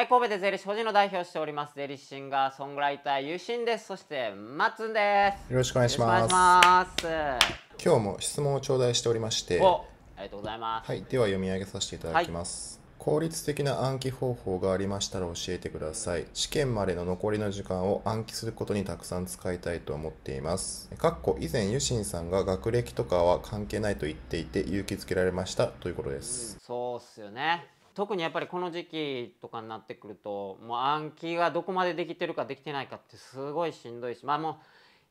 はい、神戸で税理士法人の代表しております、税理士シンガーソングライター、ゆしんです。そして、まつんです。よろしくお願いします。ます今日も質問を頂戴しておりまして、ありがとうございます。はい、では読み上げさせていただきます。はい効率的な暗記方法がありましたら教えてください。試験までの残りの時間を暗記することにたくさん使いたいと思っています。かっこ以前、ゆしんさんが学歴とかは関係ないと言っていて勇気づけられましたということです。うん、そうっすよね。特にやっぱりこの時期とかになってくるともう暗記がどこまでできてるかできてないかってすごいしんどいしまあもう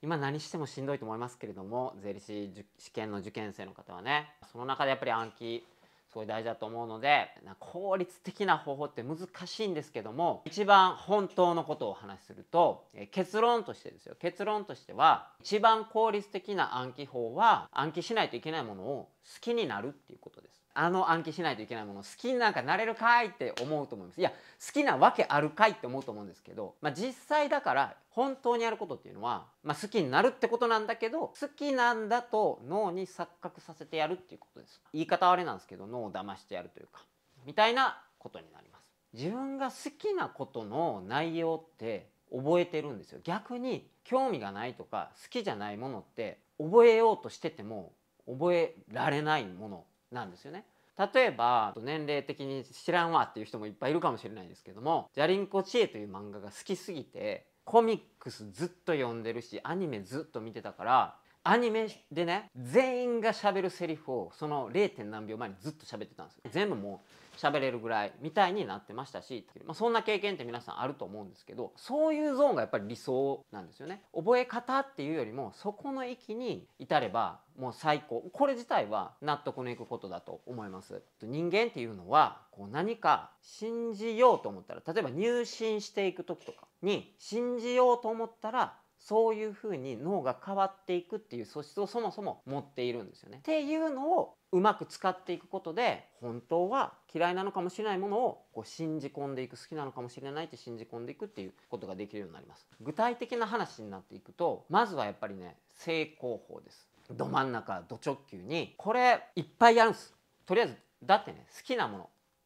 今何してもしんどいと思いますけれども税理士試験の受験生の方はねその中でやっぱり暗記すごい大事だと思うので効率的な方法って難しいんですけども一番本当のことをお話しすると結論としてですよ結論としては一番効率的な暗記法は暗記しないといけないものを好きになるっていうことです。あの暗記しないといけないもの好きになんかなれるかいって思うと思いますいや好きなわけあるかいって思うと思うんですけど、まあ、実際だから本当にやることっていうのは、まあ、好きになるってことなんだけど好きなんだと脳に錯覚させてやるっていうことです言い方あれなんですけど脳を騙してやるというかみたいなことになります自分が好きなことの内容って覚えてるんですよ逆に興味がないとか好きじゃないものって覚えようとしてても覚えられないものなんですよね。例えば年齢的に知らんわっていう人もいっぱいいるかもしれないですけども「じゃりんこちえ」という漫画が好きすぎてコミックスずっと読んでるしアニメずっと見てたからアニメでね全員がしゃべるセリフをその 0. 何秒前にずっと喋ってたんですよ全部もう喋れるぐらいみたいになってましたし、まあ、そんな経験って皆さんあると思うんですけどそういうゾーンがやっぱり理想なんですよね覚え方っていうよりもそこの域に至ればもう最高これ自体は納得のいくことだと思います人間っていうのはこう何か信じようと思ったら例えば入信していく時とかに信じようと思ったらそういうふうに脳が変わっていくっていう素質をそもそも持っているんですよね。っていうのをうまく使っていくことで本当は嫌いなのかもしれないものをこう信じ込んでいく好きなのかもしれないって信じ込んでいくっていうことができるようになります。具体的な話になっていくとまずはやっぱりね正攻法です。ど真ん中ど直球にこれいっぱいやるんです。とりあえずだってね好きなもの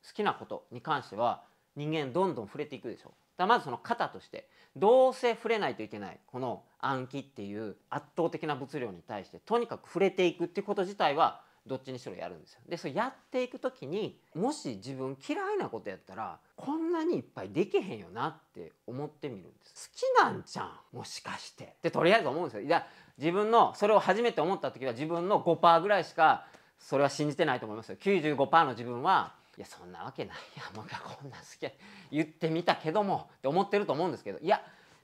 好きなことに関しては人間どんどん触れていくでしょう。だまずその型としてどうせ触れないといけないこの暗記っていう圧倒的な物量に対してとにかく触れていくっていうこと自体はどっちにしろやるんですよ。でそれやっていく時にもし自分嫌いなことやったらこんなにいっぱいできへんよなって思ってみるんです好きなんじゃんもしかしてでとりあえず思うんですよいや自分のそれを初めて思った時は自分の5%ぐらいしかそれは信じてないと思いますよ95%の自分はいやそんなわけないや僕はこんな好き言ってみたけどもって思ってると思うんですけどいや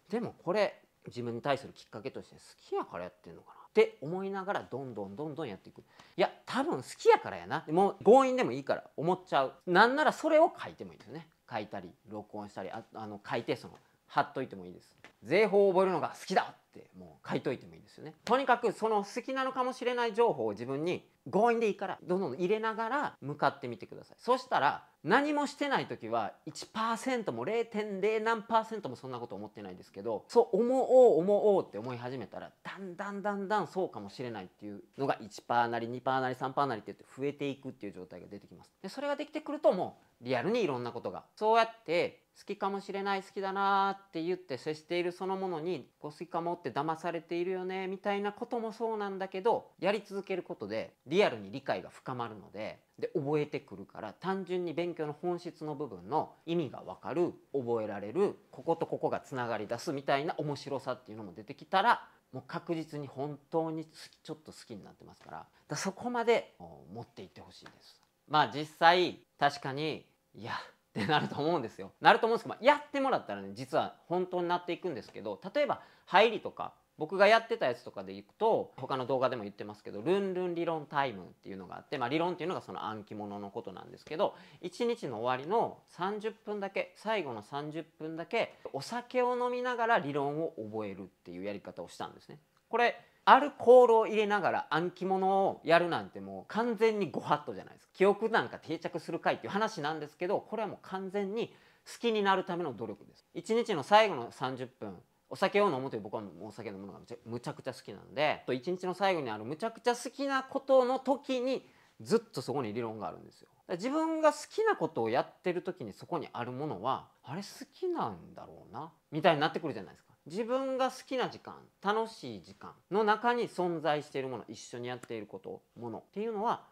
でもこれ自分に対するきっかけとして好きやからやってんのかなって思いながらどんどんどんどんやっていくいや多分好きやからやなもう強引でもいいから思っちゃうなんならそれを書いてもいいですよね書いたり録音したりああの書いてその貼っといてもいいです税法を覚えるのが好きだってもう書いといてもいいですよねとにかくその好きなのかもしれない情報を自分に強引でいいからどんどん入れながら向かってみてくださいそしたら何もしてない時は1%も0.0何もそんなこと思ってないですけどそう思おう思おうって思い始めたらだんだんだんだんそうかもしれないっていうのが1%なり2%なり3%なりって増えていくっていう状態が出てきます。でそれができてくるともうリアルにいろんなことがそうやって好きかもしれない好きだなって言って接しているそのものにこう好きかもって騙されているよねみたいなこともそうなんだけどやり続けることでリアルに理解が深まるのでで覚えてくるから単純に勉強の本質の部分の意味が分かる覚えられるこことここがつながり出すみたいな面白さっていうのも出てきたらもう確実に本当にちょっと好きになってますからだそこまで持っていってほしいです。まあ実際確かにいやってなると思うんですよ。なると思うんですけど、まあ、やってもらったらね実は本当になっていくんですけど例えば入りとか僕がやってたやつとかでいくと他の動画でも言ってますけどルンルン理論タイムっていうのがあって、まあ、理論っていうのがその暗記物のことなんですけど1日の終わりの30分だけ最後の30分だけお酒を飲みながら理論を覚えるっていうやり方をしたんですね。これアルコールを入れながら暗記物をやるなんてもう完全にご法度じゃないです記憶なんか定着するかいっていう話なんですけどこれはもう完全に好きになるための努力です1日の最後の30分お酒を飲むという僕はもうお酒飲むのがむちゃくちゃ好きなので一日の最後にあるむちゃくちゃ好きなことの時にずっとそこに理論があるんですよ。自分が好きなことをやってる時にそこにあるものはあれ好きなんだろうなみたいになってくるじゃないですか。自分が好きな時間楽しい時間の中に存在しているもの一緒にやっていることものっていうのは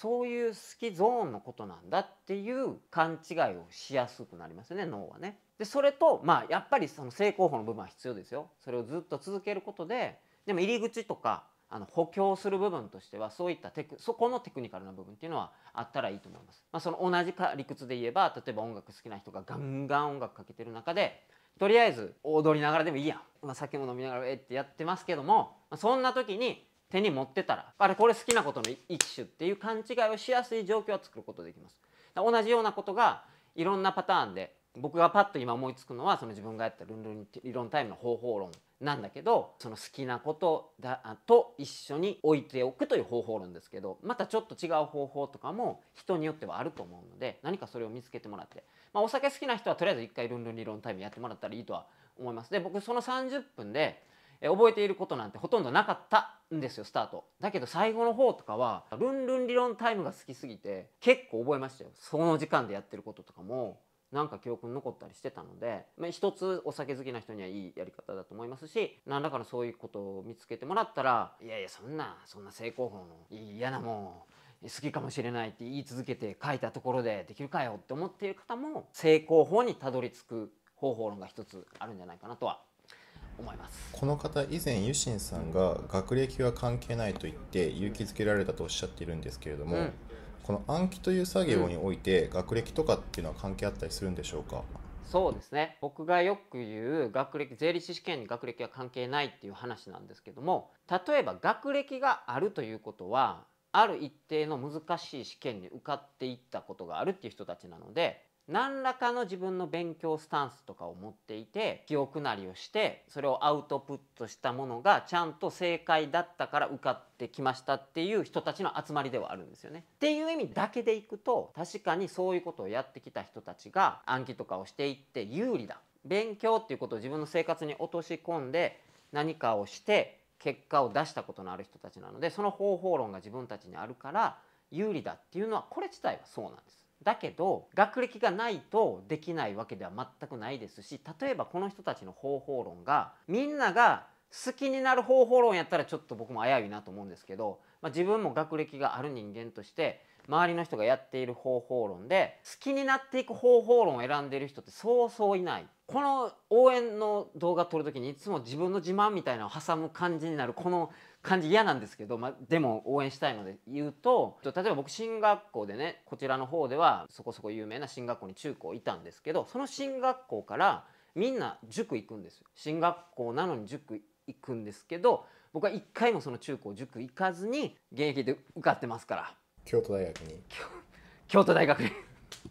そういう好きゾーンのことなんだっていう勘違いをしやすくなりますね脳はね。でそれとまあやっぱりその正攻法の部分は必要ですよ。それをずっと続けることででも入り口とかあの補強する部分としてはそういったテクそこのテクニカルな部分っていうのはあったらいいと思います。まあ、その同じか理屈で言えば例えば音楽好きな人がガンガン音楽かけてる中でとりあえず踊りながらでもいいやん、まあ、酒も飲みながらえってやってますけども、まあ、そんな時に手に持ってたらあれこれ好きなことの一種っていう勘違いをしやすい状況を作ることできます。同じようなことがいろんなパターンで僕がパッと今思いつくのはその自分がやったルンルン理論タイムの方法論なんだけどその好きなことだと一緒に置いておくという方法論ですけどまたちょっと違う方法とかも人によってはあると思うので何かそれを見つけてもらって、まあ、お酒好きな人はとりあえず一回ルンルン理論タイムやってもらったらいいとは思います。で僕その30分で覚えていることなんてほとんどなかったんですよスタートだけど最後の方とかはルンルン理論タイムが好きすぎて結構覚えましたよその時間でやってることとかもなんか記憶に残ったりしてたので、まあ、一つお酒好きな人にはいいやり方だと思いますし何らかのそういうことを見つけてもらったらいやいやそんなそんな成功法の嫌なもん好きかもしれないって言い続けて書いたところでできるかよって思っている方も成功法にたどり着く方法論が一つあるんじゃないかなとは思いますこの方以前ユシンさんが学歴は関係ないと言って勇気づけられたとおっしゃっているんですけれども、うん、この暗記という作業において学歴とかっていうのは関係あったりするんでしょうか、そうですね僕がよく言う学歴税理士試験に学歴は関係ないっていう話なんですけども例えば学歴があるということはある一定の難しい試験に受かっていったことがあるっていう人たちなので何らかの自分の勉強スタンスとかを持っていて記憶なりをしてそれをアウトプットしたものがちゃんと正解だったから受かってきましたっていう人たちの集まりではあるんですよね。っていう意味だけでいくと確かにそういうことをやってきた人たちが暗記とかをしていって有利だ勉強っていうことを自分の生活に落とし込んで何かをして結果を出したことのある人たちなのでその方法論が自分たちにあるから有利だっていうのはこれ自体はそうなんです。だけど学歴がないとできないわけでは全くないですし例えばこの人たちの方法論がみんなが好きになる方法論やったらちょっと僕も危ういなと思うんですけど、まあ、自分も学歴がある人間として周りの人がやっている方法論で好きになっていく方法論を選んでいる人ってそうそういないこの応援の動画撮る時にいつも自分の自慢みたいなのを挟む感じになるこの感じ嫌なんですけど、まあ、でも応援したいので言うと例えば僕進学校でねこちらの方ではそこそこ有名な進学校に中高いたんですけどその進学校からみんな塾行くんです進学校なのに塾行くんですけど僕は一回もその中高塾行かずに現役で受かってますから京都大学に京都大学に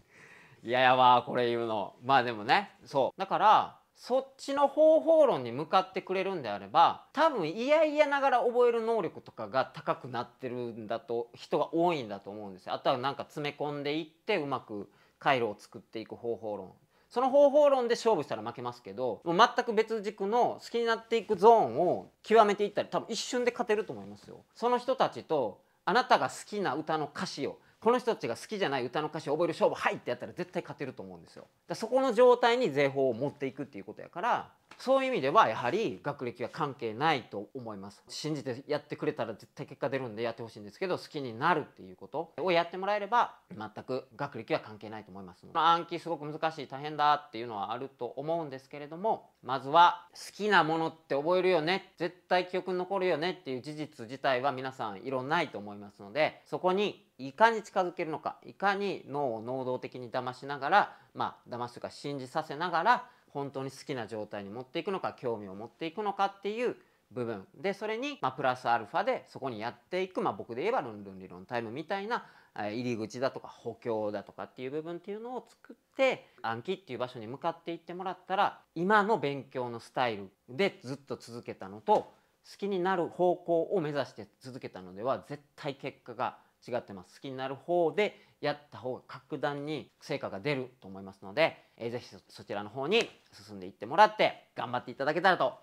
いややわこれ言うのまあでもねそうだからそっちの方法論に向かってくれるんであれば多分いやいやながら覚える能力とかが高くなってるんだと人が多いんだと思うんですよ。あとはなんか詰め込んでいってうまく回路を作っていく方法論その方法論で勝負したら負けますけどもう全く別軸の好きになっていくゾーンを極めていったら多分一瞬で勝てると思いますよ。その人たちとあなたが好きな歌の歌詞をこの人たちが好きじゃない歌の歌詞を覚える勝負はいってやったら絶対勝てると思うんですよ。そこの状態に税法を持っていくっていうことやからそういう意味ではやはり学歴は関係ないと思います信じてやってくれたら絶対結果出るんでやってほしいんですけど好きになるっていうことをやってもらえれば全く学歴は関係ないと思います暗記すごく難しい大変だっていうのはあると思うんですけれどもまずは好きなものって覚えるよね絶対記憶に残るよねっていう事実自体は皆さんいろんないと思いますのでそこにいかに近づけるのかいかに脳を能動的に騙しながらまあ騙すというか信じさせながら本当に好きな状態に持っていくのか興味を持っていくのかっていう部分でそれに、まあ、プラスアルファでそこにやっていく、まあ、僕で言えばルンルン理論タイムみたいな入り口だとか補強だとかっていう部分っていうのを作って暗記っていう場所に向かっていってもらったら今の勉強のスタイルでずっと続けたのと好きになる方向を目指して続けたのでは絶対結果が違ってます。好きになる方でやった方が格段に成果が出ると思いますので、えー、ぜひそちらの方に進んでいってもらって頑張っていただけたらと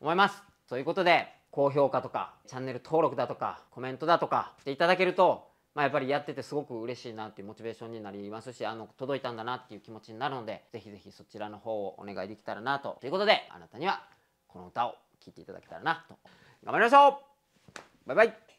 思います。ということで高評価とかチャンネル登録だとかコメントだとかしていただけるとまあ、やっぱりやっててすごく嬉しいなっていうモチベーションになりますしあの届いたんだなっていう気持ちになるのでぜひぜひそちらの方をお願いできたらなとということであなたにはこの歌を聴いていただけたらなと頑張りましょうバイバイ